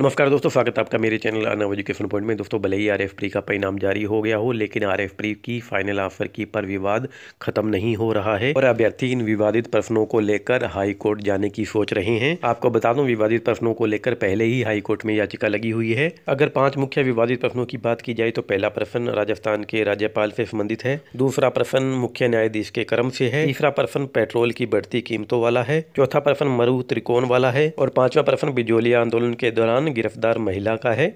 नमस्कार दोस्तों स्वागत है आपका मेरे चैनल अर्नव एजुकेशन पॉइंट में दोस्तों भले ही आर एफ प्री का परिणाम जारी हो गया हो लेकिन आर एफ प्री की फाइनल ऑफर की पर विवाद खत्म नहीं हो रहा है और अभ्यर्थी इन विवादित प्रश्नों को लेकर हाई कोर्ट जाने की सोच रहे हैं आपको बता दूं विवादित प्रश्नों को लेकर पहले ही हाई कोर्ट में याचिका लगी हुई है अगर पांच मुख्य विवादित प्रश्नों की बात की जाए तो पहला प्रश्न राजस्थान के राज्यपाल से संबंधित है दूसरा प्रश्न मुख्य न्यायाधीश के क्रम से है तीसरा प्रश्न पेट्रोल की बढ़ती कीमतों वाला है चौथा प्रश्न मरु त्रिकोण वाला है और पांचवा प्रश्न बिजोलिया आंदोलन के दौरान गिरफ्तार महिला का है